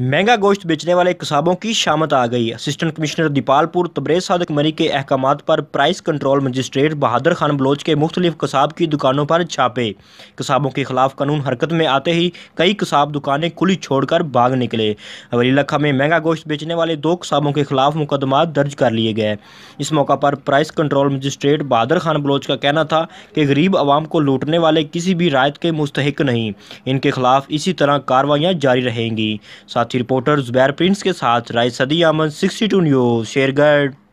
महंगा गोश्त बेचने वाले कसाबों की शामत आ गई असिस्टेंट कमिश्नर दीपालपुर तब्रेज सादक मरी के अहकाम पर price control magistrate Bahadur Khan Baloch के मुख्तलिफ कसाब की दुकानों पर छापे कसाबों के खिलाफ कानून हरकत में आते ही कई कसाब दुकानें खुली छोड़कर भाग निकले अवली लखा में महंगा गोश्त बेचने वाले दो कसाबों के खिलाफ मुकदमा दर्ज कर लिए गए इस मौका पर price control magistrate Bahadur Khan Baloch का कहना था कि गरीब आवाम को लूटने वाले किसी भी रायत के मुस्तक नहीं इनके खिलाफ इसी तरह कार्रवाइयाँ जारी रहेंगी साथी रिपोर्टर जुबैर प्रिंस के साथ Rai Saadi Aman sixty two news Shergarh